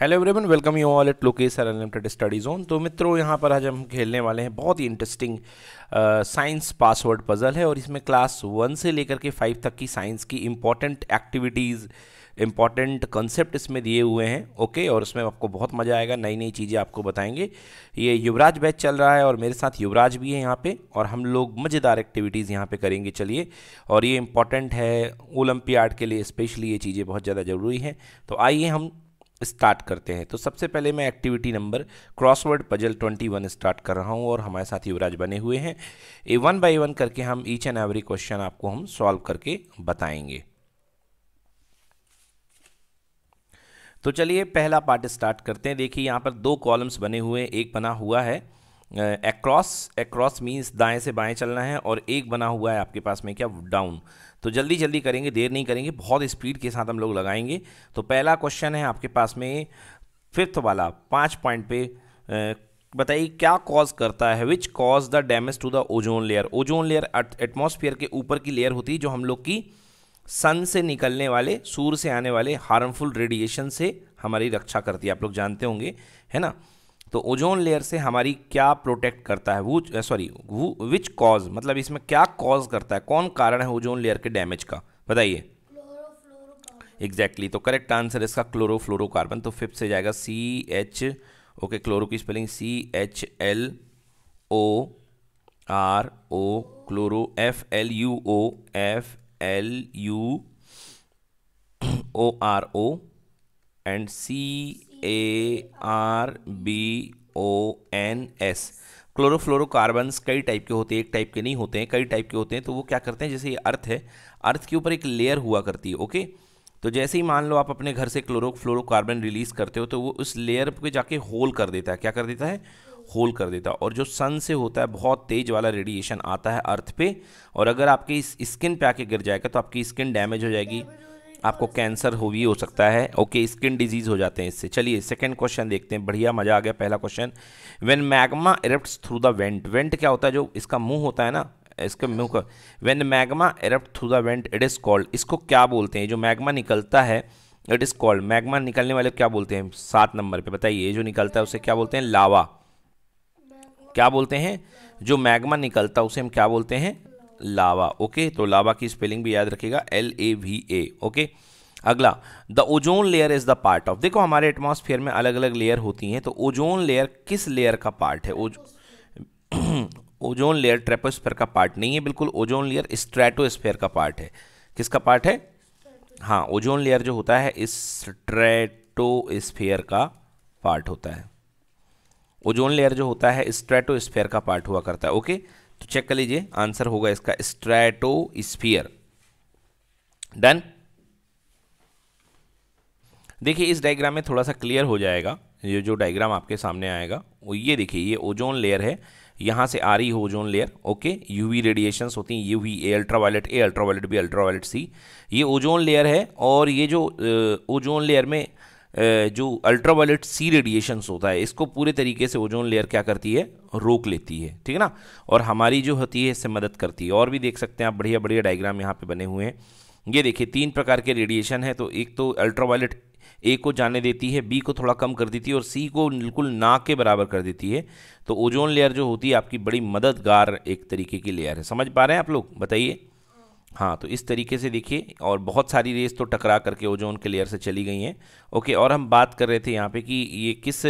Hello everyone welcome you all at location unlimited study zone तो मित्रों यहाँ पर आज हम खेलने वाले हैं बहुत ही इंटरेस्टिंग साइंस पासवर्ड पज़ल है और इसमें क्लास वन से लेकर के फाइव तक की साइंस की इम्पॉर्टेंट एक्टिविटीज़ इम्पॉर्टेंट कंसेप्ट इसमें दिए हुए हैं ओके और उसमें आपको बहुत मज़ा आएगा नई नई चीज़ें आपको बताएंगे ये युवराज बैच चल रहा है और मेरे साथ युवराज भी है यहाँ पे और हम लोग मज़ेदार एक्टिविटीज़ यहाँ पे करेंगे चलिए और ये इम्पॉर्टेंट है ओलंपियाड के लिए स्पेशली ये चीज़ें बहुत ज़्यादा ज़रूरी हैं तो आइए हम स्टार्ट करते हैं तो सबसे पहले मैं activity number crossword puzzle 21 start कर रहा हूं और हमारे साथ युवराज बने हुए हैं ए वन बाई वन करके हम ईच एंड एवरी क्वेश्चन आपको हम सॉल्व करके बताएंगे तो चलिए पहला पार्ट स्टार्ट करते हैं देखिए यहां पर दो कॉलम्स बने हुए हैं एक बना हुआ है एक्रॉस एक्रॉस मीन्स दाएं से बाएं चलना है और एक बना हुआ है आपके पास में क्या डाउन तो जल्दी जल्दी करेंगे देर नहीं करेंगे बहुत स्पीड के साथ हम लोग लगाएंगे तो पहला क्वेश्चन है आपके पास में फिफ्थ वाला पाँच पॉइंट पे बताइए क्या कॉज करता है which cause the damage to the ozone layer ozone layer atmosphere के ऊपर की लेयर होती है जो हम लोग की सन से निकलने वाले सूर्य से आने वाले हार्मफुल रेडिएशन से हमारी रक्षा करती है आप लोग जानते होंगे है ना तो ओजोन लेयर से हमारी क्या प्रोटेक्ट करता है वो सॉरी वो विच कॉज मतलब इसमें क्या कॉज करता है कौन कारण है ओजोन लेयर के डैमेज का बताइए एग्जैक्टली तो करेक्ट आंसर इसका क्लोरोफ्लोरोकार्बन तो फिफ्थ से जाएगा सी एच ओके क्लोरो की spelling C H L O R O chloro F L U O F L U O R O and C A R B O N S chlorofluorocarbon कई type के होते हैं एक type के नहीं होते हैं कई टाइप के होते हैं तो वो क्या करते हैं जैसे ये अर्थ है अर्थ के ऊपर एक लेयर हुआ करती है ओके तो जैसे ही मान लो आप अपने घर से क्लोरोफ्लोरोकार्बन रिलीज़ करते हो तो वो उस लेयर पे जाके होल कर देता है क्या कर देता है होल कर देता है और जो सन से होता है बहुत तेज़ वाला रेडिएशन आता है अर्थ पे और अगर आपकी स्किन पे आके गिर जाएगा तो आपकी स्किन डैमेज हो जाएगी आपको कैंसर हो भी हो सकता है ओके स्किन डिजीज़ हो जाते हैं इससे चलिए सेकंड क्वेश्चन देखते हैं बढ़िया मज़ा आ गया पहला question when magma erupt through the vent vent क्या होता है जो इसका मुंह होता है ना इसके मुंह का when magma erupt through the vent it is called इसको क्या बोलते हैं जो मैग्मा निकलता है इट इज़ कॉल्ड मैगमा निकलने वाले क्या बोलते हैं सात नंबर पर बताइए जो निकलता है उसे क्या बोलते हैं लावा क्या बोलते हैं जो मैग्मा निकलता है उसे हम क्या बोलते हैं लावा ओके तो लावा की स्पेलिंग भी याद रखिएगा L A V A okay अगला the ozone layer is the part of देखो हमारे एटमॉस्फेयर में अलग अलग लेयर होती हैं तो ओजोन लेयर किस लेयर का पार्ट है ओज ओजोन लेयर ट्रेपोस्फेयर का पार्ट नहीं है बिल्कुल ओजोन लेयर स्ट्रेटोस्फेयर का पार्ट है किसका पार्ट है हाँ ओजोन लेयर जो होता है स्ट्रेटोस्फेयर का पार्ट होता है ओजोन लेयर जो होता है स्ट्रेटोस्फेयर का पार्ट हुआ करता है ओके okay? तो चेक कर लीजिए आंसर होगा इसका स्ट्रैटोस्फियर डन देखिए इस डायग्राम में थोड़ा सा क्लियर हो जाएगा ये जो डायग्राम आपके सामने आएगा वो ये देखिए ये ओजोन लेयर है यहाँ से आ रही है ozone layer okay UV radiations होती हैं UV A ultraviolet A ultraviolet B ultraviolet C ये ओजोन लेयर है और ये जो ओजोन लेयर में जो अल्ट्रा वायलेट सी रेडिएशन होता है इसको पूरे तरीके से ओजोन लेयर क्या करती है रोक लेती है ठीक है ना और हमारी जो होती है इससे मदद करती है और भी देख सकते हैं आप बढ़िया बढ़िया डायग्राम यहाँ पे बने हुए हैं ये देखिए तीन प्रकार के रेडिएशन है तो एक तो अल्ट्रा वायलेट ए को जाने देती है बी को थोड़ा कम कर देती है और सी को बिल्कुल ना के बराबर कर देती है तो ओजोन लेयर जो होती है आपकी बड़ी मददगार एक तरीके की लेयर है समझ पा रहे हैं आप लोग बताइए हाँ तो इस तरीके से देखिए और बहुत सारी रेस तो टकरा करके ओजोन के लेयर से चली गई हैं ओके और हम बात कर रहे थे यहाँ पे कि ये किस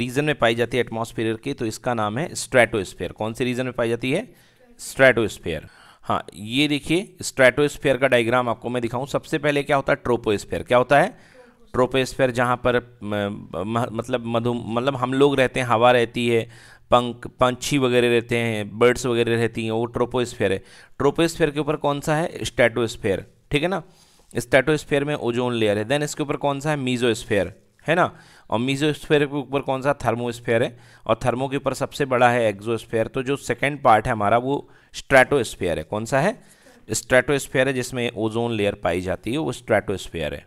रीजन में पाई जाती है एटमॉस्फेयर के तो इसका नाम है स्ट्रेटोस्फेयर कौन से रीजन में पाई जाती है स्ट्रेटोस्फेयर हाँ ये देखिए स्ट्रेटोस्फेयर का डायग्राम आपको मैं दिखाऊँ सबसे पहले क्या होता है ट्रोपोस्फेयर क्या होता है ट्रोपोस्फेयर जहाँ पर मतलब मधु मतलब हम लोग रहते हैं हवा रहती है पंख पंछी वगैरह रहते हैं बर्ड्स वगैरह रहती हैं वो ट्रोपोस्फेयर है ट्रोपोस्फेयर के ऊपर कौन सा है स्टेटोस्फेयर ठीक है ना स्टेटोस्फेयर में ओजोन लेयर है देन इसके ऊपर कौन सा है मीजोस्फेयर है ना और मीजोस्फेयर के ऊपर कौन सा थर्मोस्फेयर है और थर्मो के ऊपर सबसे बड़ा है एग्जोस्फेयर तो जो सेकेंड पार्ट है हमारा वो स्ट्रेटोस्फेयर है कौन सा है स्ट्रेटोस्फेयर है जिसमें ओजोन लेयर पाई जाती है वो स्ट्रेटोस्फेयर है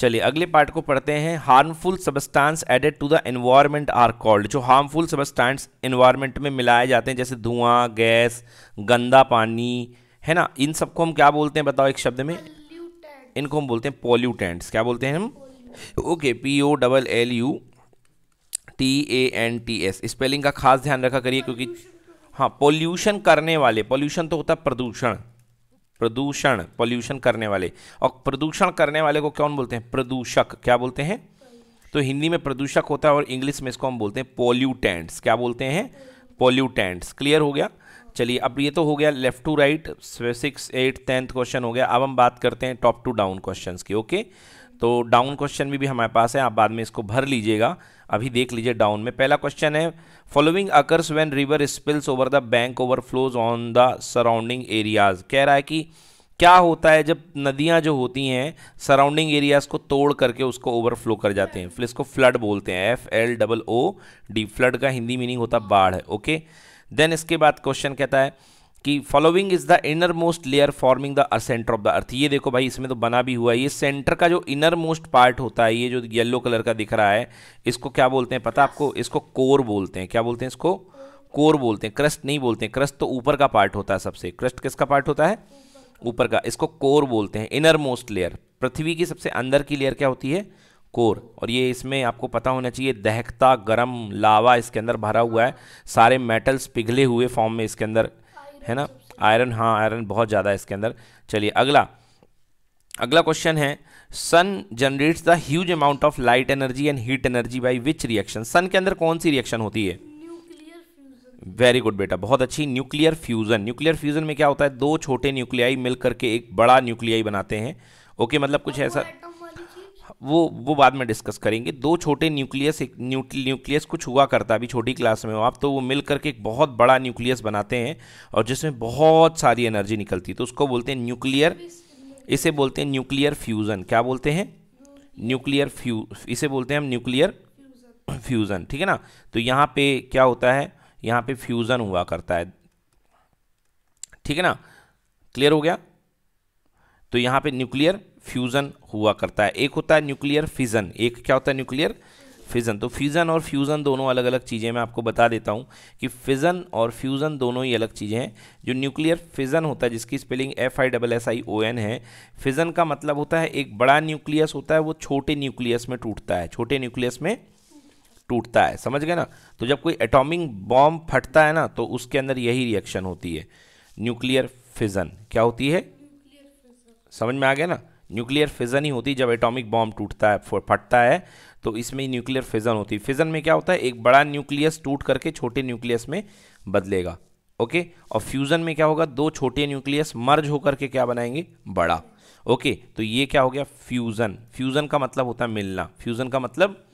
चलिए अगले पार्ट को पढ़ते हैं harmful substance added to the environment are called जो हार्मफुल सबस्टांस एनवायरमेंट में मिलाए जाते हैं जैसे धुआं गैस गंदा पानी है ना इन सबको हम क्या बोलते हैं बताओ एक शब्द में इनको हम बोलते हैं पॉल्यूटेंट्स क्या बोलते हैं हम okay P O double L U T A N T S spelling का खास ध्यान रखा करिए क्योंकि हाँ पॉल्यूशन करने वाले पॉल्यूशन तो होता है प्रदूषण प्रदूषण पॉल्यूशन करने वाले और प्रदूषण करने वाले को कौन बोलते हैं प्रदूषक क्या बोलते हैं तो हिंदी में प्रदूषक होता है और इंग्लिश में इसको हम बोलते हैं पॉल्यूटेंट्स क्या बोलते हैं पॉल्यूटेंट्स क्लियर हो गया चलिए अब ये तो हो गया left to right six eight tenth question हो गया अब हम बात करते हैं टॉप टू डाउन क्वेश्चन की ओके तो डाउन क्वेश्चन भी, भी हमारे पास है आप बाद में इसको भर लीजिएगा अभी देख लीजिए डाउन में पहला क्वेश्चन है following occurs when river spills over the bank overflows on the surrounding areas कह रहा है कि क्या होता है जब नदियां जो होती हैं सराउंडिंग एरियाज को तोड़ करके उसको ओवरफ्लो कर जाते हैं फिर इसको फ्लड बोलते हैं F L double O D flood का हिंदी मीनिंग होता बाढ़ है ओके देन इसके बाद क्वेश्चन कहता है कि following is the inner most layer forming the centre of the earth ये देखो भाई इसमें तो बना भी हुआ है ये सेंटर का जो इनर मोस्ट पार्ट होता है ये जो येलो कलर का दिख रहा है इसको क्या बोलते हैं पता आपको इसको कोर बोलते हैं क्या बोलते हैं इसको कोर बोलते हैं क्रस्ट नहीं बोलते हैं क्रस्ट तो ऊपर का पार्ट होता है सबसे क्रस्ट किसका पार्ट होता है ऊपर का इसको कोर बोलते हैं इनर मोस्ट लेयर पृथ्वी की सबसे अंदर की लेयर क्या होती है कोर और ये इसमें आपको पता होना चाहिए दहकता गर्म लावा इसके अंदर भरा हुआ है सारे मेटल्स पिघले हुए फॉर्म में इसके अंदर है ना आयरन हाँ आयरन बहुत ज़्यादा इसके अंदर चलिए अगला अगला क्वेश्चन है sun generates the huge amount of light energy and heat energy by which reaction sun के अंदर कौन सी रिएक्शन होती है वेरी गुड बेटा बहुत अच्छी न्यूक्लियर फ्यूज़न न्यूक्लियर फ्यूज़न में क्या होता है दो छोटे न्यूक्लियाई मिलकर के एक बड़ा न्यूक्लियाई बनाते हैं ओके okay, मतलब कुछ ऐसा वो वो बाद में डिस्कस करेंगे दो छोटे न्यूक्लियस एक न्यूक्लियस कुछ हुआ करता अभी छोटी क्लास में हो आप तो वो मिल करके एक बहुत बड़ा न्यूक्लियस बनाते हैं और जिसमें बहुत सारी एनर्जी निकलती है तो उसको बोलते हैं न्यूक्लियर इसे बोलते हैं न्यूक्लियर फ्यूज़न क्या बोलते हैं न्यूक्लियर फ्यू इसे बोलते हैं हम न्यूक्लियर फ्यूज़न ठीक है ना तो यहाँ पे क्या होता है यहाँ पे फ्यूज़न हुआ करता है ठीक है ना क्लियर हो गया तो यहाँ पे न्यूक्लियर फ्यूज़न हुआ करता है एक होता है न्यूक्लियर फिज़न एक क्या होता है न्यूक्लियर फिज़न तो फ्यूज़न और फ्यूज़न दोनों अलग अलग चीज़ें मैं आपको बता देता हूँ कि फिज़न और फ्यूज़न दोनों ही अलग चीज़ें हैं जो न्यूक्लियर फिज़न होता है जिसकी spelling F I double S I O N है फिज़न का मतलब होता है एक बड़ा न्यूक्लियस होता है वो छोटे न्यूक्लियस में टूटता है छोटे न्यूक्लियस में टूटता है समझ गए ना तो जब कोई एटॉमिक बॉम्ब फटता है ना तो उसके अंदर यही रिएक्शन होती है न्यूक्लियर फिज़न क्या होती है समझ में आ गया ना न्यूक्लियर फिजन ही होती है जब एटॉमिक बॉम्ब टूटता है फटता है तो इसमें न्यूक्लियर फिजन होती है फिजन में क्या होता है एक बड़ा न्यूक्लियस टूट करके छोटे न्यूक्लियस में बदलेगा ओके और फ्यूज़न में क्या होगा दो छोटे न्यूक्लियस मर्ज होकर के क्या बनाएंगे बड़ा ओके तो ये क्या हो गया फ्यूज़न फ्यूज़न का मतलब होता है मिलना फ्यूज़न का मतलब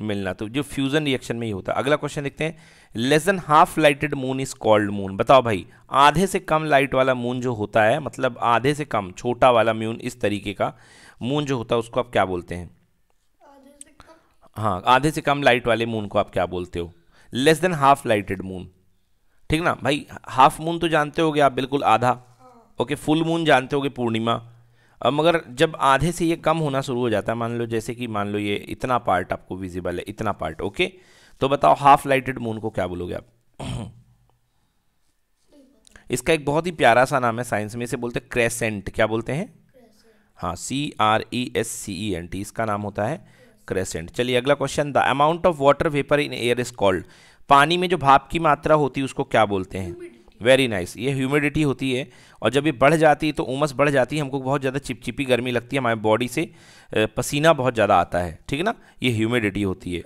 मिलना तो जो फ्यूजन रिएक्शन में ही होता है अगला क्वेश्चन देखते हैं less than half lighted moon is called moon बताओ भाई आधे से कम लाइट वाला मून जो होता है मतलब आधे से कम छोटा वाला मून इस तरीके का मून जो होता है उसको आप क्या बोलते हैं हाँ आधे से कम लाइट वाले मून को आप क्या बोलते हो less than half lighted moon ठीक ना भाई हाफ मून तो जानते हो आप बिल्कुल आधा ओके फुल मून जानते हो पूर्णिमा मगर जब आधे से ये कम होना शुरू हो जाता है मान लो जैसे कि मान लो ये इतना पार्ट आपको विजिबल है इतना पार्ट ओके तो बताओ हाफ लाइटेड मून को क्या बोलोगे आप इसका एक बहुत ही प्यारा सा नाम है साइंस में इसे बोलते हैं क्रेसेंट क्या बोलते हैं हाँ C R E S C E N T इसका नाम होता है क्रेसेंट चलिए अगला question the amount of water vapour in air is called पानी में जो भाप की मात्रा होती है उसको क्या बोलते हैं वेरी नाइस ये ह्यूमिडिटी होती है और जब ये बढ़ जाती है तो उमस बढ़ जाती है हमको बहुत ज़्यादा चिपचिपी गर्मी लगती है हमारे बॉडी से पसीना बहुत ज़्यादा आता है ठीक है ना ये ह्यूमिडिटी होती है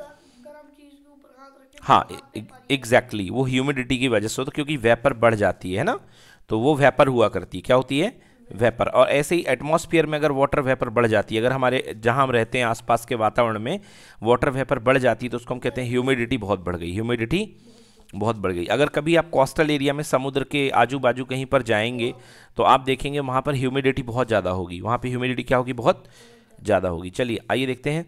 हाँ एग्जैक्टली exactly, वो ह्यूमिडिटी की वजह से तो क्योंकि वेपर बढ़ जाती है ना तो वो वेपर हुआ करती है क्या होती है वेपर और ऐसे ही एटमॉस्फेयर में अगर वाटर वेपर बढ़ जाती है अगर हमारे जहाँ हम रहते हैं आसपास के वातावरण में वाटर वेपर बढ़ जाती है तो उसको हम कहते हैं ह्यूमिडिटी बहुत बढ़ गई ह्यूमिडिटी बहुत बढ़ गई अगर कभी आप कोस्टल एरिया में समुद्र के आजू बाजू कहीं पर जाएंगे तो आप देखेंगे वहाँ पर ह्यूमिडिटी बहुत ज़्यादा होगी वहाँ पर ह्यूमिडिटी क्या होगी बहुत ज़्यादा होगी चलिए आइए देखते हैं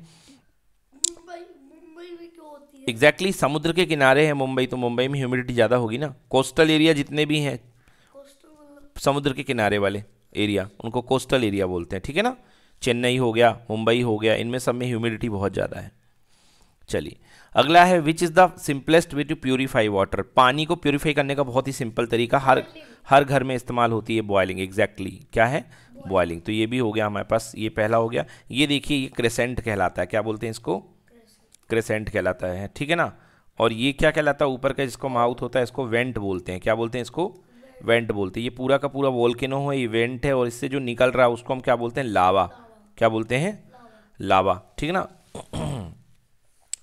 एग्जैक्टली exactly, समुद्र के किनारे हैं मुंबई तो मुंबई में ह्यूमिडिटी ज़्यादा होगी ना कोस्टल एरिया जितने भी हैं मतलब? समुद्र के किनारे वाले एरिया उनको कोस्टल एरिया बोलते हैं ठीक है ना चेन्नई हो गया मुंबई हो गया इनमें सब में ह्यूमिडिटी बहुत ज़्यादा है चलिए अगला है which is the simplest way to purify water पानी को प्योरीफाई करने का बहुत ही सिंपल तरीका हर हर घर में इस्तेमाल होती है बॉयलिंग एग्जैक्टली exactly. क्या है बॉयलिंग तो ये भी हो गया हमारे पास ये पहला हो गया ये देखिए ये क्रेसेंट कहलाता है क्या बोलते हैं इसको क्रेसेंट कहलाता है ठीक है ना और ये क्या कहलाता है ऊपर का जिसको माउथ होता है इसको वेंट बोलते हैं क्या बोलते हैं इसको वेंट बोलते हैं ये पूरा का पूरा वोल्केनो है ये वेंट है और इससे जो निकल रहा है उसको हम क्या बोलते हैं लावा क्या बोलते हैं लावा ठीक है ना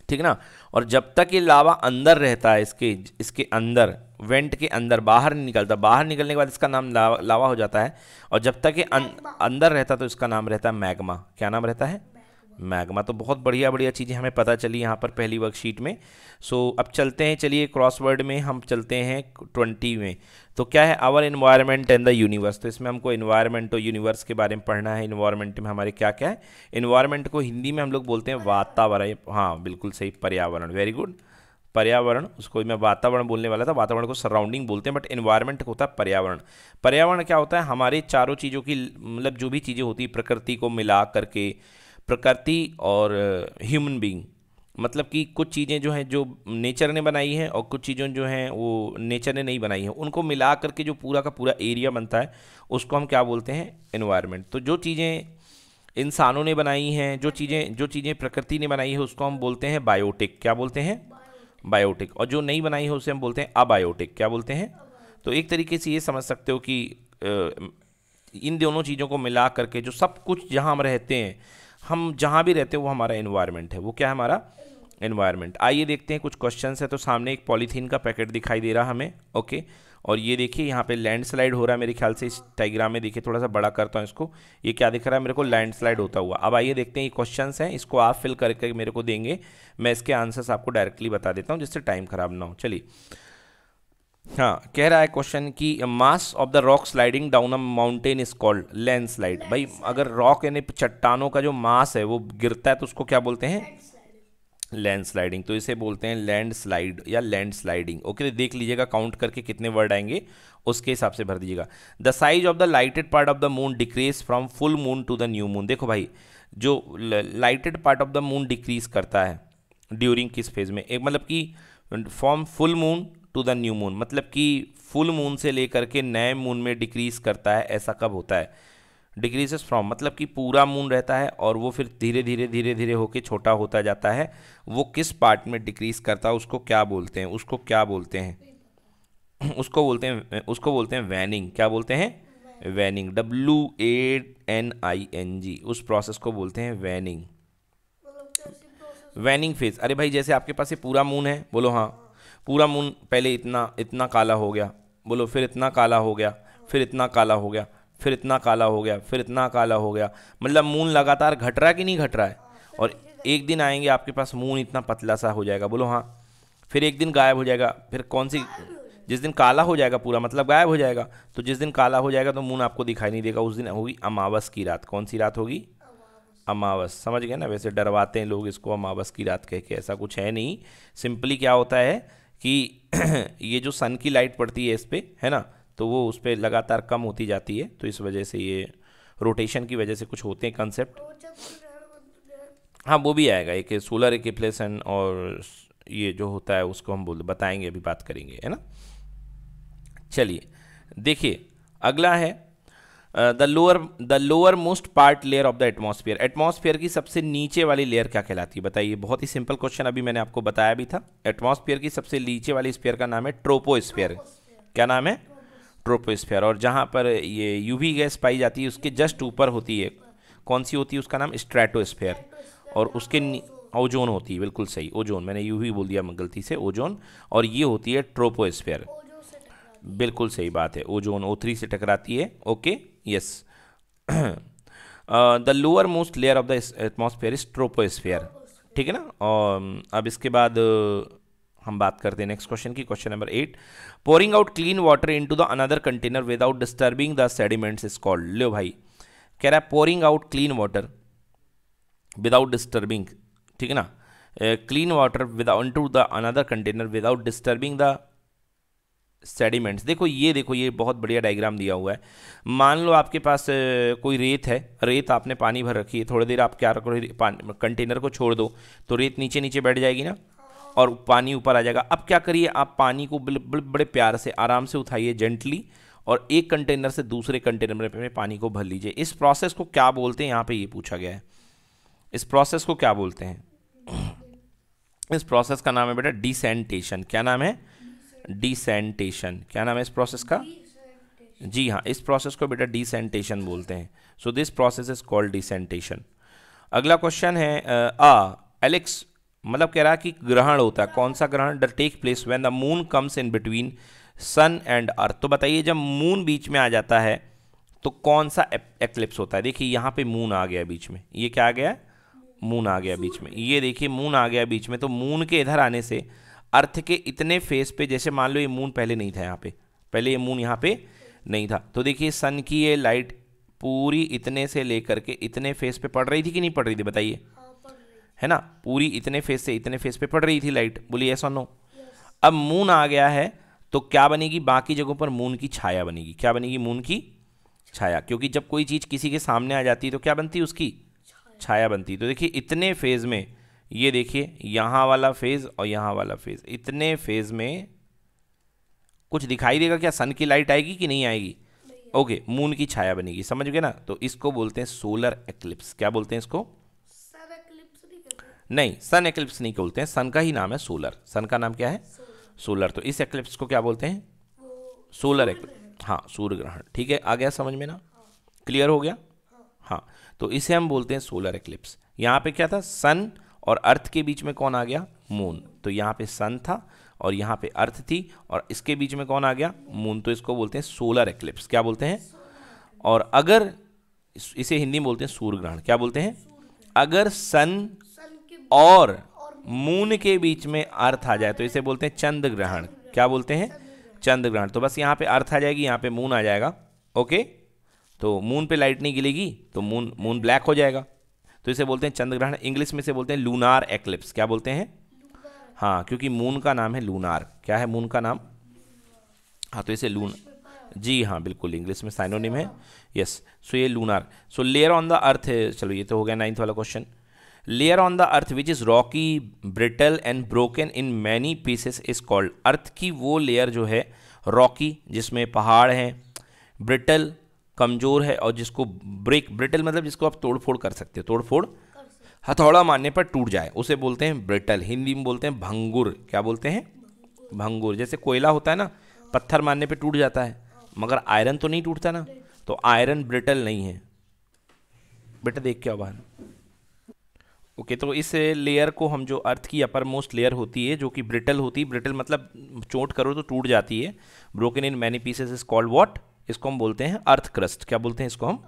ठीक है ना और जब तक ये लावा अंदर रहता है इसके इसके अंदर वेंट के अंदर बाहर नहीं निकलता बाहर निकलने के बाद इसका नाम लावा, लावा हो जाता है और जब तक ये अं, अंदर रहता तो इसका नाम रहता है मैग्मा क्या नाम रहता है मैग्मा तो बहुत बढ़िया बढ़िया चीज़ें हमें पता चली यहाँ पर पहली वर्कशीट में सो so, अब चलते हैं चलिए क्रॉसवर्ड में हम चलते हैं ट्वेंटी में तो क्या है our environment and the universe तो इसमें हमको इन्वायरमेंट और यूनिवर्स के बारे में पढ़ना है इन्वायरमेंट में हमारे क्या क्या है इन्वायरमेंट को हिंदी में हम लोग बोलते हैं वातावरण हाँ बिल्कुल सही पर्यावरण वेरी गुड पर्यावरण उसको मैं वातावरण बोलने वाला था वातावरण को सराउंडिंग बोलते हैं बट को होता है पर्यावरण पर्यावरण क्या होता है हमारे चारों चीज़ों की मतलब जो भी चीज़ें होती प्रकृति को मिला करके प्रकृति और ह्यूमन बीइंग मतलब कि कुछ चीज़ें जो हैं जो नेचर ने बनाई हैं और कुछ चीज़ें जो हैं वो नेचर ने नहीं बनाई हैं उनको मिला करके जो पूरा का पूरा एरिया बनता है उसको हम क्या बोलते हैं इन्वायरमेंट तो जो चीज़ें इंसानों ने बनाई हैं जो चीज़ें जो चीज़ें प्रकृति ने बनाई है उसको हम बोलते हैं बायोटिक क्या बोलते हैं बायोटिक और जो नहीं बनाई है उसे हम बोलते हैं अबायोटिक क्या बोलते हैं तो एक तरीके से ये समझ सकते हो कि इन दोनों चीज़ों को मिला करके जो सब कुछ जहाँ हम रहते हैं हम जहाँ भी रहते हैं वो हमारा इन्वायरमेंट है वो क्या है हमारा इन्वायरमेंट आइए देखते हैं कुछ क्वेश्चन है तो सामने एक पॉलीथीन का पैकेट दिखाई दे रहा हमें ओके और ये देखिए यहाँ पे लैंडस्लाइड हो रहा है मेरे ख्याल से इस डाइग्राम में देखिए थोड़ा सा बड़ा करता हूँ इसको ये क्या दिख रहा है मेरे को लैंडस्लाइड होता हुआ अब आइए देखते हैं ये क्वेश्चन हैं इसको आप फिल करके मेरे को देंगे मैं इसके आंसर्स आपको डायरेक्टली बता देता हूँ जिससे टाइम ख़राब ना हो चलिए हाँ कह रहा है क्वेश्चन कि mass of the rock sliding down a mountain is called landslide भाई अगर रॉक यानी चट्टानों का जो मास है वो गिरता है तो उसको क्या बोलते हैं लैंड स्लाइडिंग तो इसे बोलते हैं लैंड स्लाइड या लैंड स्लाइडिंग ओके देख लीजिएगा काउंट करके कितने वर्ड आएंगे उसके हिसाब से भर दीजिएगा the size of the lighted part of the moon decrease from full moon to the new moon देखो भाई जो lighted part of the moon decrease करता है ड्यूरिंग किस फेज में एक मतलब कि from full moon to the new moon मतलब कि फुल मून से लेकर के नए मून में डिक्रीज़ करता है ऐसा कब होता है डिक्रीजेस फ्रॉम मतलब कि पूरा मून रहता है और वो फिर धीरे धीरे धीरे धीरे होके छोटा होता जाता है वो किस पार्ट में डिक्रीज़ करता है उसको क्या बोलते हैं उसको क्या बोलते हैं उसको बोलते हैं उसको बोलते हैं वैनिंग क्या बोलते हैं waning W A N I N G उस प्रोसेस को बोलते हैं वैनिंग वैनिंग फेज अरे भाई जैसे आपके पास ये पूरा मून है बोलो हाँ पूरा मुंह पहले इतना इतना काला हो गया बोलो फिर इतना काला हो गया फिर इतना काला हो गया फिर इतना काला हो गया फिर इतना काला हो गया मतलब मून लगातार घट रहा है कि नहीं घट रहा है और एक दिन आएंगे आपके पास मून इतना पतला सा हो जाएगा बोलो हाँ फिर एक दिन गायब हो जाएगा फिर कौन सी जिस दिन काला हो जाएगा पूरा मतलब गायब हो जाएगा तो जिस दिन काला हो जाएगा तो मून आपको दिखाई नहीं देगा उस दिन होगी अमावस की रात कौन सी रात होगी अमावस समझ गए ना वैसे डरवाते हैं लोग इसको अमावस की रात कह के ऐसा कुछ है नहीं सिंपली क्या होता है कि ये जो सन की लाइट पड़ती है इस पर है ना तो वो उस पर लगातार कम होती जाती है तो इस वजह से ये रोटेशन की वजह से कुछ होते हैं कंसेप्ट हाँ वो भी आएगा एक सोलर इक्लिप्लेसन और ये जो होता है उसको हम बोल बताएंगे अभी बात करेंगे है ना चलिए देखिए अगला है the lower the lower most part layer of the atmosphere atmosphere की सबसे नीचे वाली लेयर क्या कहलाती है बताइए बहुत ही सिंपल क्वेश्चन अभी मैंने आपको बताया भी था एटमॉस्फेयर की सबसे नीचे वाली स्पेयर का नाम है ट्रोपोस्फेयर क्या नाम है ट्रोपोस्फेयर और जहाँ पर ये यूवी गैस पाई जाती है उसके जस्ट ऊपर होती है कौन सी होती है उसका नाम स्ट्रेटोस्फेयर और उसके ओजोन होती है बिल्कुल सही ओजोन मैंने यूवी बोल दिया गलती से ओजोन और ये होती है ट्रोपोस्फेयर बिल्कुल सही बात है ओजोन ओ थ्री से टकराती है okay yes the lower most layer of the atmosphere is troposphere ठीक है ना और um, अब इसके बाद uh, हम बात करते हैं नेक्स्ट क्वेश्चन की question number eight pouring out clean water to the another container without disturbing the sediments is called लो भाई कह रहा है pouring out clean water without disturbing ठीक है ना clean water without to the another container without disturbing the sediments देखो ये देखो ये बहुत बढ़िया डायग्राम दिया हुआ है मान लो आपके पास कोई रेत है रेत आपने पानी भर रखी है थोड़ी देर आप क्या रखो कंटेनर को छोड़ दो तो रेत नीचे नीचे बैठ जाएगी ना और पानी ऊपर आ जाएगा अब क्या करिए आप पानी को बड़े प्यार से आराम से उठाइए जेंटली और एक कंटेनर से दूसरे कंटेनर में पानी को भर लीजिए इस प्रोसेस को क्या बोलते हैं यहाँ पे ये पूछा गया है इस प्रोसेस को क्या बोलते हैं इस प्रोसेस का नाम है बेटा डिसेंटेशन क्या नाम है डिसेंटेशन क्या नाम है इस प्रोसेस का जी हाँ इस प्रोसेस को बेटा डिसेंटेशन बोलते हैं so this process is called decantation अगला क्वेश्चन है आ एलेक्स मतलब कह रहा है कि ग्रहण होता है कौन सा ग्रहण the take place when the moon comes in between sun and earth तो बताइए जब मून बीच में आ जाता है तो कौन सा एक्लिप्स होता है देखिए यहाँ पे मून आ गया बीच में ये क्या आ गया मून आ गया बीच में ये देखिए मून आ गया बीच में तो मून के इधर आने से अर्थ के इतने फेस पे जैसे मान लो ये मून पहले नहीं था यहाँ पे पहले ये मून यहाँ पे नहीं था तो देखिए सन की ये लाइट पूरी इतने से लेकर के इतने फेस पे पड़ रही थी कि नहीं पड़ रही थी बताइए हाँ, है ना पूरी इतने फेस से इतने फेस पे पड़ रही थी लाइट बोलिए ऐसा नो अब मून आ गया है तो क्या बनेगी बाकी जगहों पर मून की छाया बनेगी क्या बनेगी मून की छाया क्योंकि जब कोई चीज़ किसी के सामने आ जाती है तो क्या बनती है उसकी छाया बनती है तो देखिए इतने फेज में ये देखिए यहाँ वाला फेज़ और यहाँ वाला फेज़ इतने फेज़ में कुछ दिखाई देगा क्या सन की लाइट आएगी कि नहीं आएगी ओके मून की छाया बनेगी समझ गए ना तो इसको बोलते हैं सोलर एक्लिप्स क्या बोलते हैं इसको नहीं सन एक्लिप्स नहीं बोलते हैं सन का ही नाम है सोलर सन का नाम क्या है सोलर तो इस एक्लिप्स को क्या बोलते हैं सोलर एक्लिप्स हाँ सूर्य ग्रहण ठीक है आ गया समझ में ना क्लियर हाँ। हो गया हाँ।, हाँ तो इसे हम बोलते हैं सोलर एक्लिप्स यहाँ पे क्या था सन और अर्थ के बीच में कौन आ गया मून तो यहाँ पे सन था और यहाँ पे अर्थ थी और इसके बीच में कौन आ गया मून तो इसको बोलते हैं सोलर एक्लिप्स क्या बोलते हैं और अगर इसे हिंदी में बोलते हैं सूर्य ग्रहण क्या बोलते हैं अगर सन और मून के बीच में अर्थ आ जाए तो इसे बोलते हैं चंद्र ग्रहण क्या बोलते हैं चंद्र ग्रहण तो बस यहाँ पे अर्थ आ जाएगी यहाँ पे मून आ जाएगा ओके तो मून पे लाइट नहीं गिलेगी तो मून मून ब्लैक हो जाएगा तो इसे बोलते हैं चंद्र ग्रहण इंग्लिश में से बोलते हैं लूनार एक्लिप्स क्या बोलते हैं हाँ क्योंकि मून का नाम है लूनार क्या है मून का नाम हाँ तो इसे लून जी हाँ बिल्कुल इंग्लिश में साइनोनिम है यस सो ये lunar so layer on the earth चलो ये तो हो गया नाइन्थ वाला question layer on the earth which is rocky brittle and broken in many pieces is called earth की वो लेयर जो है रॉकी जिसमें पहाड़ हैं ब्रिटल कमज़ोर है और जिसको ब्रेक ब्रिटल मतलब जिसको आप तोड़फोड़ कर सकते हो तोड़फोड़ हथौड़ा मारने पर टूट जाए उसे बोलते हैं ब्रिटल हिंदी में बोलते हैं भंगुर क्या बोलते हैं भंगुर जैसे कोयला होता है ना पत्थर मारने पे टूट जाता है मगर आयरन तो नहीं टूटता ना तो आयरन ब्रिटल नहीं है बेटा देख के बाहर ओके तो इस लेयर को हम जो अर्थ की अपर मोस्ट लेयर होती है जो कि ब्रिटल होती है ब्रिटल मतलब चोट करो तो टूट जाती है broken in many pieces is called what इसको हम बोलते हैं अर्थ क्रस्ट क्या बोलते हैं इसको हम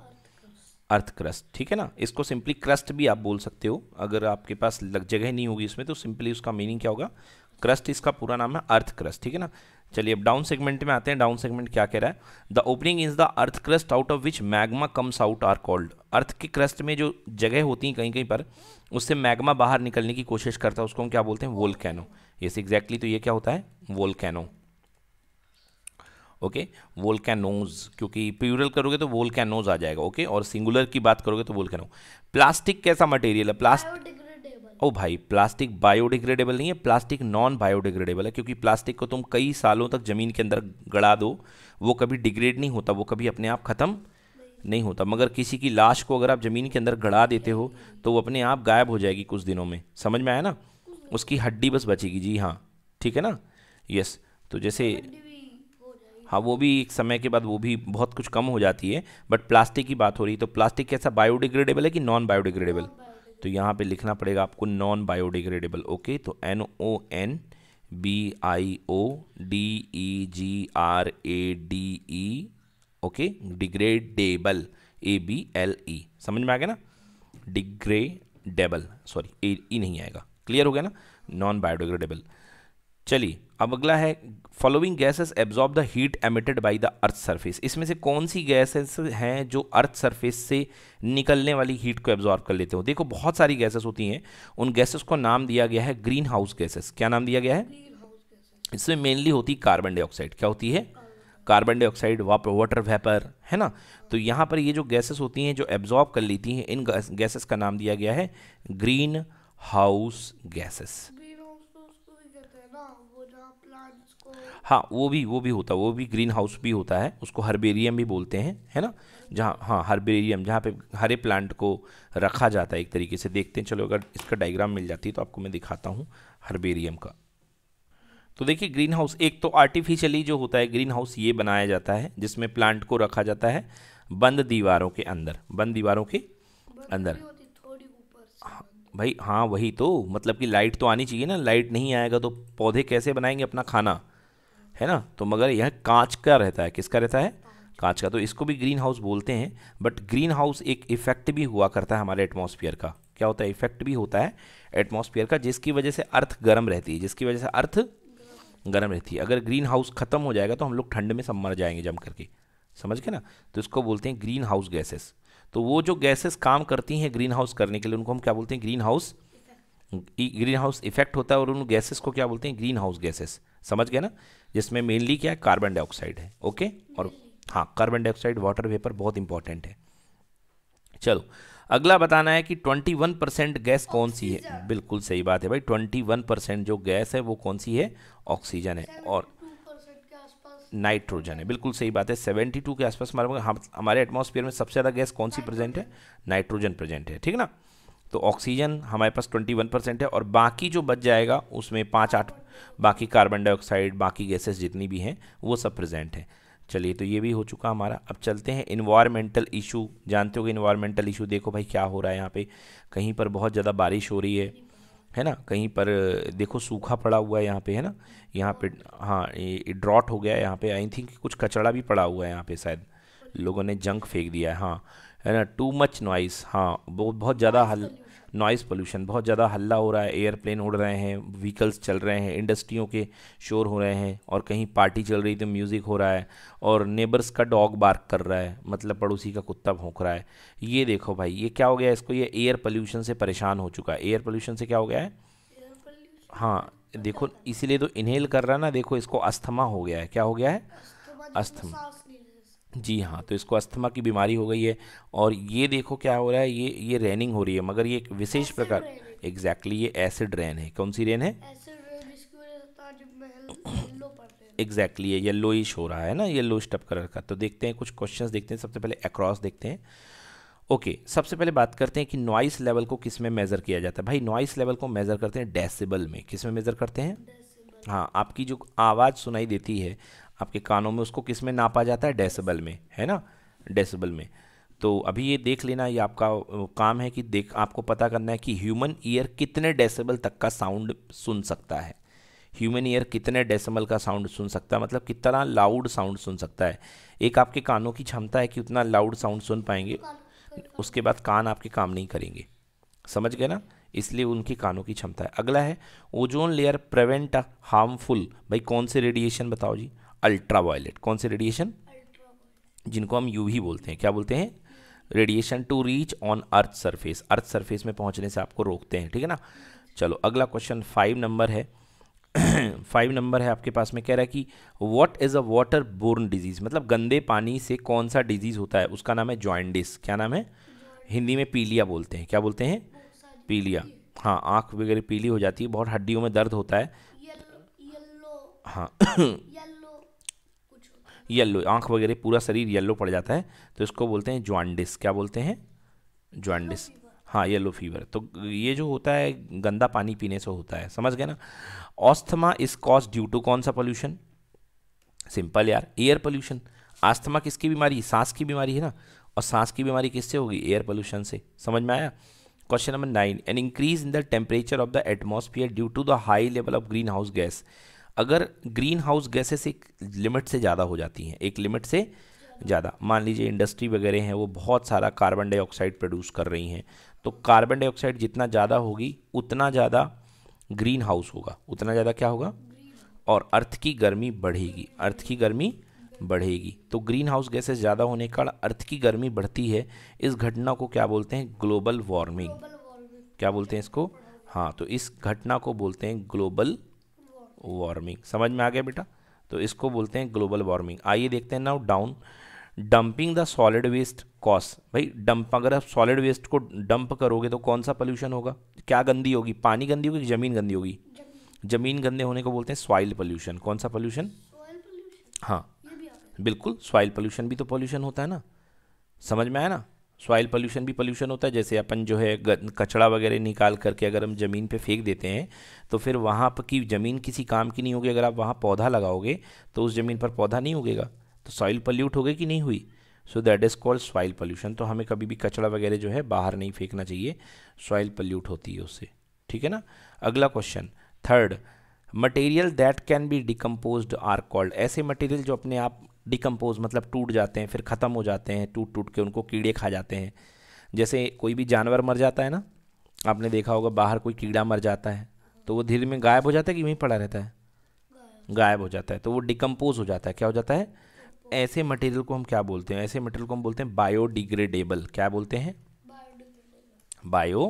अर्थ क्रस्ट ठीक है ना इसको सिंपली क्रस्ट भी आप बोल सकते हो अगर आपके पास लग जगह नहीं होगी इसमें तो सिंपली उसका मीनिंग क्या होगा क्रस्ट इसका पूरा नाम है अर्थ क्रस्ट ठीक है ना चलिए अब डाउन सेगमेंट में आते हैं डाउन सेगमेंट क्या कह रहा है the opening is the earth crust out of which magma comes out are called earth के क्रस्ट में जो जगह होती है कहीं कहीं पर उससे मैग्मा बाहर निकलने की कोशिश करता है उसको हम क्या बोलते हैं वोल्केनो यस एग्जैक्टली तो ये क्या होता है वोल्केनो ओके कैनोज क्योंकि प्यूरल करोगे तो कैनोज आ जाएगा ओके और सिंगुलर की बात करोगे तो वोल्केनो प्लास्टिक कैसा मटेरियल है प्लास्टिक ओ भाई प्लास्टिक बायोडिग्रेडेबल नहीं है प्लास्टिक नॉन बायोडिग्रेडेबल है क्योंकि प्लास्टिक को तुम कई सालों तक ज़मीन के अंदर गड़ा दो वो कभी डिग्रेड नहीं होता वो कभी अपने आप ख़त्म नहीं होता मगर किसी की लाश को अगर आप ज़मीन के अंदर गड़ा देते हो तो वो अपने आप गायब हो जाएगी कुछ दिनों में समझ में आया ना उसकी हड्डी बस बचेगी जी हाँ ठीक है ना यस तो जैसे हाँ वो भी एक समय के बाद वो भी बहुत कुछ कम हो जाती है बट प्लास्टिक की बात हो रही है तो प्लास्टिक कैसा बायोडिग्रेडेबल है कि नॉन बायोडिग्रेडेबल तो यहाँ पे लिखना पड़ेगा आपको नॉन बायोडिग्रेडेबल ओके तो N O N B I O D E G R A D E okay degradable A B L E समझ में आ गया ना डिग्रेडेबल सॉरी ए ई नहीं आएगा क्लियर हो गया ना नॉन बायोडिग्रेडेबल चलिए अब अगला है following gases absorb the heat emitted by the earth surface इसमें से कौन सी गैसेस हैं जो अर्थ सरफेस से निकलने वाली हीट को एब्जॉर्ब कर लेते हो देखो बहुत सारी गैसेस होती हैं उन गैसेस को नाम दिया गया है ग्रीन हाउस गैसेस क्या नाम दिया गया है इसमें मेनली होती कार्बन डाइऑक्साइड क्या होती है कार्बन डाइऑक्साइड वाटर वेपर है ना तो यहाँ पर ये जो गैसेस होती हैं जो एब्जॉर्ब कर लेती हैं इन गैसेस का नाम दिया गया है ग्रीन हाउस गैसेस हाँ वो भी वो भी होता है वो भी ग्रीन हाउस भी होता है उसको हर्बेरियम भी बोलते हैं है ना जहाँ हाँ हर्बेरियम जहाँ पे हरे प्लांट को रखा जाता है एक तरीके से देखते हैं चलो अगर इसका डायग्राम मिल जाती है तो आपको मैं दिखाता हूँ हर्बेरियम का तो देखिए ग्रीन हाउस एक तो आर्टिफिशियली जो होता है ग्रीन हाउस ये बनाया जाता है जिसमें प्लांट को रखा जाता है बंद दीवारों के अंदर बंद दीवारों के अंदर हाँ, भाई हाँ वही तो मतलब कि लाइट तो आनी चाहिए ना लाइट नहीं आएगा तो पौधे कैसे बनाएंगे अपना खाना है ना तो मगर यह कांच का रहता है किसका रहता है कांच का तो इसको भी ग्रीन हाउस बोलते हैं बट ग्रीन हाउस एक इफेक्ट भी हुआ करता है हमारे एटमोसफियर का क्या होता है इफेक्ट भी होता है एटमोसफियर का जिसकी वजह से अर्थ गर्म रहती है जिसकी वजह से अर्थ गर्म रहती है अगर ग्रीन हाउस ख़त्म हो जाएगा तो हम लोग ठंड में सब मर जाएंगे जम करके समझ के ना तो इसको बोलते हैं ग्रीन हाउस गैसेस तो वो जो गैसेस काम करती हैं ग्रीन हाउस करने के लिए उनको हम क्या बोलते हैं greenhouse greenhouse effect होता है और उन गैसेस को क्या बोलते हैं ग्रीन हाउस गैसेस समझ गए ना जिसमें मेनली क्या है कार्बन डाइऑक्साइड है ओके और हाँ कार्बन डाइऑक्साइड वाटर वेपर बहुत इंपॉर्टेंट है चलो अगला बताना है कि 21 परसेंट गैस कौन सी है बिल्कुल सही बात है भाई 21 परसेंट जो गैस है वो कौन सी है ऑक्सीजन है और नाइट्रोजन है बिल्कुल सही बात है 72 के आसपास हमारे हमारे एटमॉस्फेयर में सबसे ज़्यादा गैस कौन सी प्रेजेंट है नाइट्रोजन प्रेजेंट है ठीक ना तो ऑक्सीजन हमारे पास 21 परसेंट है और बाकी जो बच जाएगा उसमें पाँच आठ बाकी कार्बन डाइऑक्साइड बाकी गैसेस जितनी भी हैं वो सब प्रेजेंट हैं चलिए तो ये भी हो चुका हमारा अब चलते हैं इन्वायरमेंटल इशू जानते हो कि इन्वायरमेंटल इशू देखो भाई क्या हो रहा है यहाँ पर कहीं पर बहुत ज़्यादा बारिश हो रही है है ना कहीं पर देखो सूखा पड़ा हुआ है यहाँ पे है ना यहाँ पे हाँ ड्रॉट हो गया है यहाँ पे आई थिंक कुछ कचड़ा भी पड़ा हुआ है यहाँ पे शायद लोगों ने जंक फेंक दिया है हाँ है ना टू मच नॉइस हाँ वो बहुत ज़्यादा हल नॉइज़ पोल्यूशन बहुत ज़्यादा हल्ला हो रहा है एयरप्लेन उड़ रहे हैं व्हीकल्स चल रहे हैं इंडस्ट्रियों के शोर हो रहे हैं और कहीं पार्टी चल रही तो म्यूज़िक हो रहा है और नेबर्स का डॉग बार्क कर रहा है मतलब पड़ोसी का कुत्ता भोंक रहा है ये देखो भाई ये क्या हो गया इसको ये एयर पोल्यूशन से परेशान हो चुका है एयर पोल्यूशन से क्या हो गया है हाँ देखो इसीलिए तो इन्हेल कर रहा है ना देखो इसको अस्थमा हो गया है क्या हो गया है अस्थमा जी हाँ तो इसको अस्थमा की बीमारी हो गई है और ये देखो क्या हो रहा है ये ये रेनिंग हो रही है मगर ये एक विशेष प्रकार एग्जैक्टली ये एसिड रेन है कौन सी रेन है एग्जैक्टली ये इश हो रहा है ना येल्लो स्टप कलर का तो देखते हैं कुछ क्वेश्चन देखते हैं सबसे पहले अक्रॉस देखते हैं ओके okay, सबसे पहले बात करते हैं कि नॉइस लेवल को किस में मेज़र किया जाता है भाई नॉइस लेवल को मेज़र करते हैं डेसिबल में किस में मेज़र करते हैं हाँ आपकी जो आवाज़ सुनाई देती है आपके कानों में उसको किस में नापा जाता है डेसिबल में है ना डेसिबल में तो अभी ये देख लेना ये आपका काम है कि देख आपको पता करना है कि ह्यूमन ईयर कितने डेसिबल तक का साउंड सुन सकता है ह्यूमन ईयर कितने डेसेबल का साउंड सुन सकता है मतलब कितना लाउड साउंड सुन सकता है एक आपके कानों की क्षमता है कि उतना लाउड साउंड सुन पाएंगे उसके बाद कान आपके काम नहीं करेंगे समझ गए ना इसलिए उनके कानों की क्षमता है अगला है ओजोन लेयर प्रिवेंट हार्मफुल भाई कौन से रेडिएशन बताओ जी अल्ट्रा वायलेट कौन से रेडिएशन जिनको हम यू ही बोलते हैं क्या बोलते हैं radiation to reach on earth surface earth surface में पहुंचने से आपको रोकते हैं ठीक है ना चलो अगला क्वेश्चन फाइव नंबर है फाइव नंबर है आपके पास में कह रहा है कि what is a waterborne disease मतलब गंदे पानी से कौन सा डिजीज़ होता है उसका नाम है जॉइंडिस क्या नाम है हिंदी में पीलिया बोलते हैं क्या बोलते हैं पीलिया हाँ आँख वगैरह पीली हो जाती है बहुत हड्डियों में दर्द होता है येलो, हाँ येलो आँख वगैरह पूरा शरीर येल्लो पड़ जाता है तो इसको बोलते हैं ज्वाइंडिस क्या बोलते हैं ज्वाइंडिस हाँ येलो फीवर तो ये जो होता है गंदा पानी पीने से होता है समझ गए ना asthma is cause due to कौन सा पोल्यूशन सिंपल यार एयर पोल्यूशन आस्थमा किसकी बीमारी सांस की बीमारी है ना और सांस की बीमारी किससे होगी एयर पोल्यूशन से समझ में आया question number nine an increase in the temperature of the atmosphere due to the high level of greenhouse gas अगर ग्रीन हाउस गैसेस एक लिमिट से ज़्यादा हो जाती हैं एक लिमिट से ज़्यादा मान लीजिए इंडस्ट्री वगैरह हैं वो बहुत सारा कार्बन डाइऑक्साइड प्रोड्यूस कर रही हैं तो कार्बन डाइऑक्साइड जितना ज़्यादा होगी उतना ज़्यादा ग्रीन हाउस होगा उतना ज़्यादा क्या होगा और अर्थ की गर्मी बढ़ेगी अर्थ की गर्मी बढ़ेगी तो ग्रीन हाउस गैसेस ज़्यादा होने के कारण अर्थ की गर्मी बढ़ती है इस घटना को क्या बोलते हैं ग्लोबल वार्मिंग क्या बोलते हैं इसको हाँ तो इस घटना को बोलते हैं ग्लोबल वार्मिंग समझ में आ गया बेटा तो इसको बोलते हैं ग्लोबल वार्मिंग आइए देखते हैं now down dumping the solid waste cause भाई डंप अगर आप सॉलिड वेस्ट को डंप करोगे तो कौन सा पोल्यूशन होगा क्या गंदी होगी पानी गंदी होगी ज़मीन गंदी होगी ज़मीन गंदे होने को बोलते हैं सॉइल पोल्यूशन कौन सा पोल्यूशन हाँ बिल्कुल सॉइल पोल्यूशन भी तो पोल्यूशन होता है ना समझ में आया ना सॉइल पोल्यूशन भी पोल्यूशन होता है जैसे अपन जो है कचड़ा वगैरह निकाल करके अगर हम ज़मीन पे फेंक देते हैं तो फिर वहाँ पर की ज़मीन किसी काम की नहीं होगी अगर आप वहाँ पौधा लगाओगे तो उस ज़मीन पर पौधा नहीं उगेगा तो सॉइल पोल्यूट हो गई कि नहीं हुई so that is called soil pollution तो हमें कभी भी कचड़ा वगैरह जो है बाहर नहीं फेंकना चाहिए सॉइल पोल्यूट होती है उससे ठीक है ना अगला question third material that can be decompose are called ऐसे मटेरियल जो अपने आप डिकम्पोज मतलब टूट जाते हैं फिर ख़त्म हो जाते हैं टूट टूट के उनको कीड़े खा जाते हैं जैसे कोई भी जानवर मर जाता है ना आपने देखा होगा बाहर कोई कीड़ा मर जाता है तो वो धीरे में गायब हो जाता है कि वहीं पड़ा रहता है गायब हो जाता है तो वो डिकम्पोज हो जाता है क्या हो जाता है ऐसे मटेरियल को हम क्या बोलते हैं ऐसे मटेरियल को हम बोलते हैं बायोडिग्रेडेबल क्या बोलते हैं बायो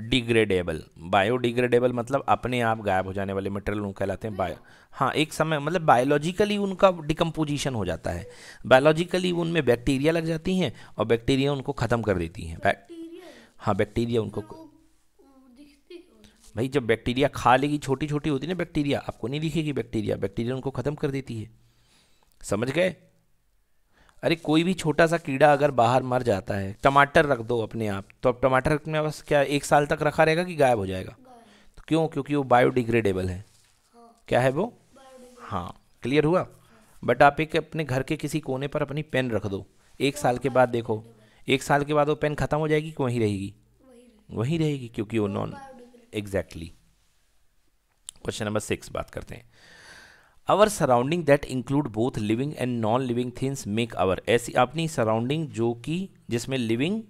डिग्रेडेबल बायोडिग्रेडेबल मतलब अपने आप गायब हो जाने वाले मटेरियल उनको कहलाते हैं बायो हाँ एक समय मतलब बायोलॉजिकली उनका डिकम्पोजिशन हो जाता है बायोलॉजिकली उनमें बैक्टीरिया लग जाती हैं और बैक्टीरिया उनको ख़त्म कर देती हैं हाँ बैक्टीरिया उनको भाई जब बैक्टीरिया खा लेगी छोटी छोटी होती है ना बैक्टीरिया आपको नहीं दिखेगी बैक्टीरिया बैक्टीरिया उनको ख़त्म कर देती है समझ गए अरे कोई भी छोटा सा कीड़ा अगर बाहर मर जाता है टमाटर रख दो अपने आप तो अब टमाटर में बस क्या एक साल तक रखा रहेगा कि गायब हो जाएगा तो क्यों क्योंकि वो बायोडिग्रेडेबल है क्या है वो हाँ क्लियर हुआ बट आप एक अपने घर के किसी कोने पर अपनी पेन रख दो एक साल के बाद देखो एक साल के बाद वो पेन ख़त्म हो जाएगी कि वहीं रहेगी वहीं रहेगी क्योंकि वो non exactly question number six बात करते हैं our surrounding that include both living and non living things make our ऐसी अपनी सराउंडिंग जो कि जिसमें लिविंग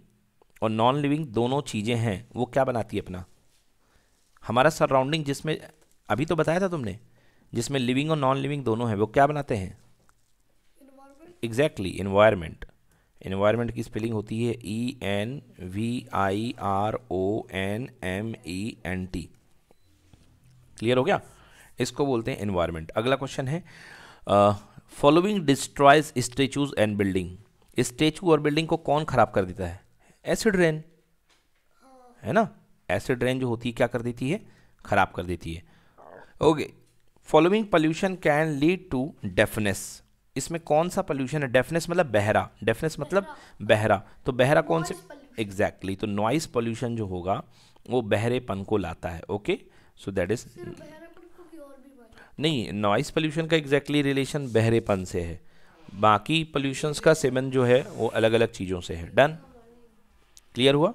और नॉन लिविंग दोनों चीज़ें हैं वो क्या बनाती है अपना हमारा सराउंडिंग जिसमें अभी तो बताया था तुमने जिसमें लिविंग और नॉन लिविंग दोनों हैं वो क्या बनाते हैं एग्जैक्टली इन्वायरमेंट इन्वायरमेंट की स्पेलिंग होती है E N V I R O N M E N T clear हो गया इसको बोलते हैं एनवायरमेंट अगला क्वेश्चन है following destroys statues and building statue और बिल्डिंग को कौन खराब कर देता है एसिड रेन है ना एसिड रेन जो होती है क्या कर देती है खराब कर देती है okay following pollution can lead to deafness इसमें कौन सा पोल्यूशन है डेफनेस मतलब बहरा डेफनेस मतलब बहरा तो बहरा कौन से एग्जैक्टली exactly, तो नॉइस पॉल्यूशन जो होगा वो बहरेपन को लाता है ओके सो दैट इज नहीं नॉइस पोल्यूशन का एग्जैक्टली exactly रिलेशन बहरेपन से है बाकी पोल्यूशंस का सेवन जो है वो अलग अलग चीज़ों से है डन क्लियर हुआ